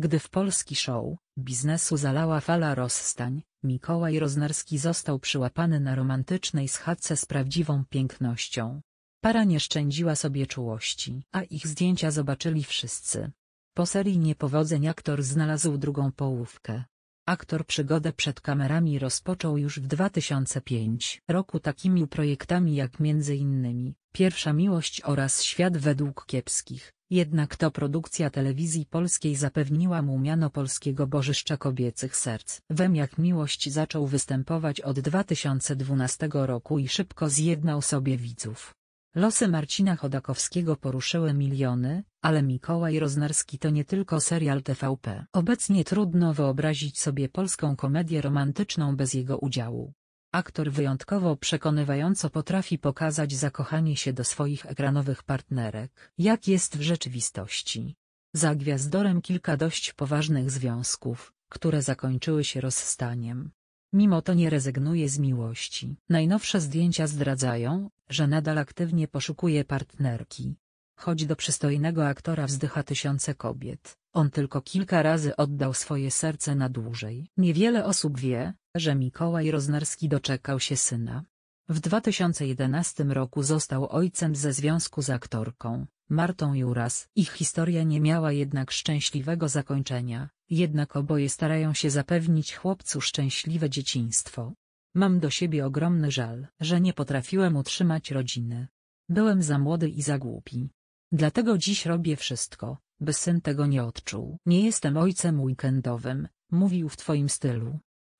Gdy w polski show biznesu zalała fala rozstań, Mikołaj Roznarski został przyłapany na romantycznej schadce z prawdziwą pięknością. Para nie szczędziła sobie czułości, a ich zdjęcia zobaczyli wszyscy. Po serii niepowodzeń aktor znalazł drugą połówkę. Aktor przygodę przed kamerami rozpoczął już w 2005 roku takimi projektami jak m.in. Pierwsza miłość oraz Świat według kiepskich, jednak to produkcja telewizji polskiej zapewniła mu miano polskiego bożyszcza kobiecych serc. Wem jak miłość zaczął występować od 2012 roku i szybko zjednał sobie widzów. Losy Marcina Chodakowskiego poruszyły miliony, ale Mikołaj Roznarski to nie tylko serial TVP. Obecnie trudno wyobrazić sobie polską komedię romantyczną bez jego udziału. Aktor wyjątkowo przekonywająco potrafi pokazać zakochanie się do swoich ekranowych partnerek, jak jest w rzeczywistości. Za gwiazdorem kilka dość poważnych związków, które zakończyły się rozstaniem. Mimo to nie rezygnuje z miłości. Najnowsze zdjęcia zdradzają, że nadal aktywnie poszukuje partnerki. Choć do przystojnego aktora wzdycha tysiące kobiet, on tylko kilka razy oddał swoje serce na dłużej. Niewiele osób wie, że Mikołaj Roznarski doczekał się syna. W 2011 roku został ojcem ze związku z aktorką, Martą Juras. Ich historia nie miała jednak szczęśliwego zakończenia, jednak oboje starają się zapewnić chłopcu szczęśliwe dzieciństwo. Mam do siebie ogromny żal, że nie potrafiłem utrzymać rodziny. Byłem za młody i za głupi. Dlatego dziś robię wszystko, by syn tego nie odczuł. Nie jestem ojcem weekendowym, mówił w twoim stylu.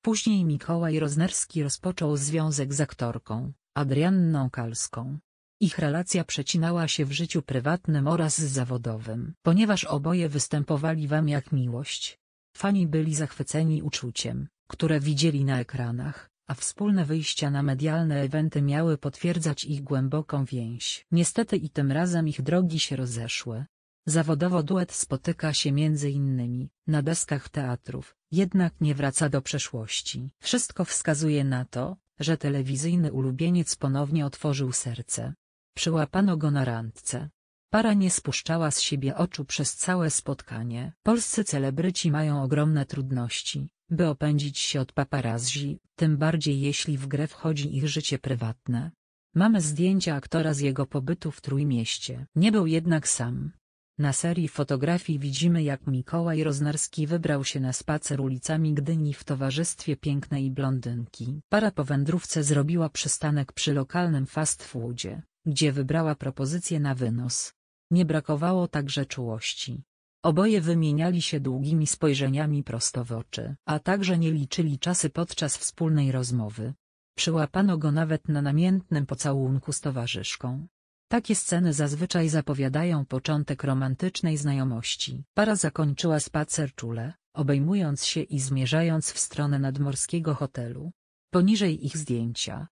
Później Mikołaj Roznerski rozpoczął związek z aktorką, Adrianną Kalską. Ich relacja przecinała się w życiu prywatnym oraz zawodowym, ponieważ oboje występowali wam jak miłość. Fani byli zachwyceni uczuciem, które widzieli na ekranach, a wspólne wyjścia na medialne eventy miały potwierdzać ich głęboką więź. Niestety i tym razem ich drogi się rozeszły, Zawodowo duet spotyka się między innymi na deskach teatrów, jednak nie wraca do przeszłości. Wszystko wskazuje na to, że telewizyjny ulubieniec ponownie otworzył serce. Przyłapano go na randce. Para nie spuszczała z siebie oczu przez całe spotkanie. Polscy celebryci mają ogromne trudności, by opędzić się od paparazzi, tym bardziej jeśli w grę wchodzi ich życie prywatne. Mamy zdjęcia aktora z jego pobytu w Trójmieście. Nie był jednak sam. Na serii fotografii widzimy jak Mikołaj Roznarski wybrał się na spacer ulicami Gdyni w towarzystwie pięknej blondynki. Para po wędrówce zrobiła przystanek przy lokalnym fast foodzie, gdzie wybrała propozycję na wynos. Nie brakowało także czułości. Oboje wymieniali się długimi spojrzeniami prosto w oczy, a także nie liczyli czasy podczas wspólnej rozmowy. Przyłapano go nawet na namiętnym pocałunku z towarzyszką. Takie sceny zazwyczaj zapowiadają początek romantycznej znajomości. Para zakończyła spacer czule, obejmując się i zmierzając w stronę nadmorskiego hotelu. Poniżej ich zdjęcia,